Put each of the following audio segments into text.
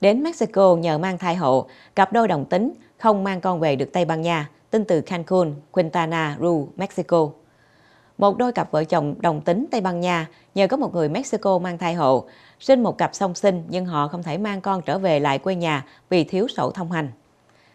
Đến Mexico nhờ mang thai hộ, cặp đôi đồng tính không mang con về được Tây Ban Nha, tin từ Cancun, Quintana Roo, Mexico. Một đôi cặp vợ chồng đồng tính Tây Ban Nha nhờ có một người Mexico mang thai hộ, sinh một cặp song sinh nhưng họ không thể mang con trở về lại quê nhà vì thiếu sổ thông hành.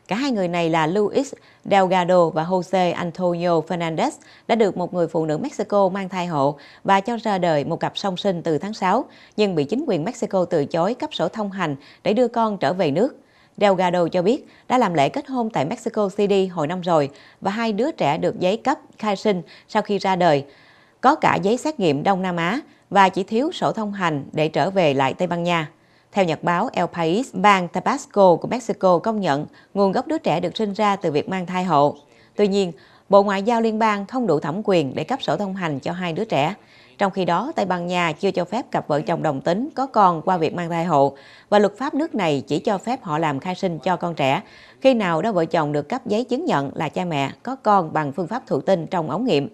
Cả hai người này là Luis Delgado và Jose Antonio Fernandez đã được một người phụ nữ Mexico mang thai hộ và cho ra đời một cặp song sinh từ tháng 6, nhưng bị chính quyền Mexico từ chối cấp sổ thông hành để đưa con trở về nước. Delgado cho biết đã làm lễ kết hôn tại Mexico City hồi năm rồi và hai đứa trẻ được giấy cấp khai sinh sau khi ra đời. Có cả giấy xét nghiệm Đông Nam Á và chỉ thiếu sổ thông hành để trở về lại Tây Ban Nha. Theo nhật báo El País, bang Tabasco của Mexico công nhận nguồn gốc đứa trẻ được sinh ra từ việc mang thai hộ. Tuy nhiên, Bộ Ngoại giao liên bang không đủ thẩm quyền để cấp sổ thông hành cho hai đứa trẻ. Trong khi đó, Tây Ban Nha chưa cho phép cặp vợ chồng đồng tính có con qua việc mang thai hộ và luật pháp nước này chỉ cho phép họ làm khai sinh cho con trẻ khi nào đó vợ chồng được cấp giấy chứng nhận là cha mẹ có con bằng phương pháp thụ tinh trong ống nghiệm.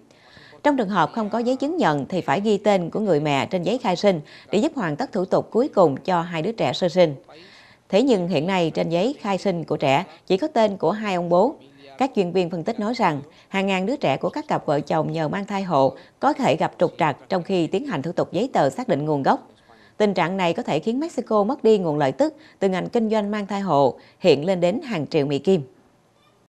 Trong trường hợp không có giấy chứng nhận thì phải ghi tên của người mẹ trên giấy khai sinh để giúp hoàn tất thủ tục cuối cùng cho hai đứa trẻ sơ sinh. Thế nhưng hiện nay trên giấy khai sinh của trẻ chỉ có tên của hai ông bố. Các chuyên viên phân tích nói rằng hàng ngàn đứa trẻ của các cặp vợ chồng nhờ mang thai hộ có thể gặp trục trặc trong khi tiến hành thủ tục giấy tờ xác định nguồn gốc. Tình trạng này có thể khiến Mexico mất đi nguồn lợi tức từ ngành kinh doanh mang thai hộ, hiện lên đến hàng triệu Mỹ Kim.